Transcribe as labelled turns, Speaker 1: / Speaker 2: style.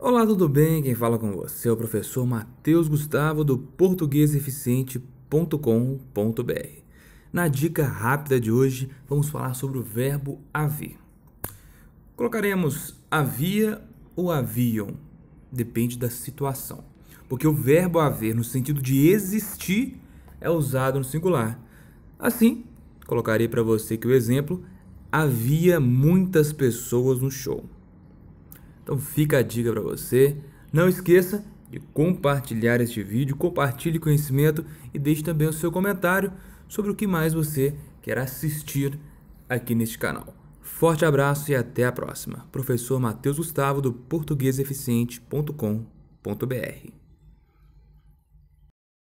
Speaker 1: Olá, tudo bem? Quem fala com você é o professor Matheus Gustavo do portugueseficiente.com.br. Na dica rápida de hoje, vamos falar sobre o verbo haver. Colocaremos havia ou haviam, depende da situação. Porque o verbo haver, no sentido de existir, é usado no singular. Assim, colocarei para você que o exemplo: havia muitas pessoas no show. Então fica a dica para você. Não esqueça de compartilhar este vídeo, compartilhe conhecimento e deixe também o seu comentário sobre o que mais você quer assistir aqui neste canal. Forte abraço e até a próxima. Professor Matheus Gustavo do portugueseficiente.com.br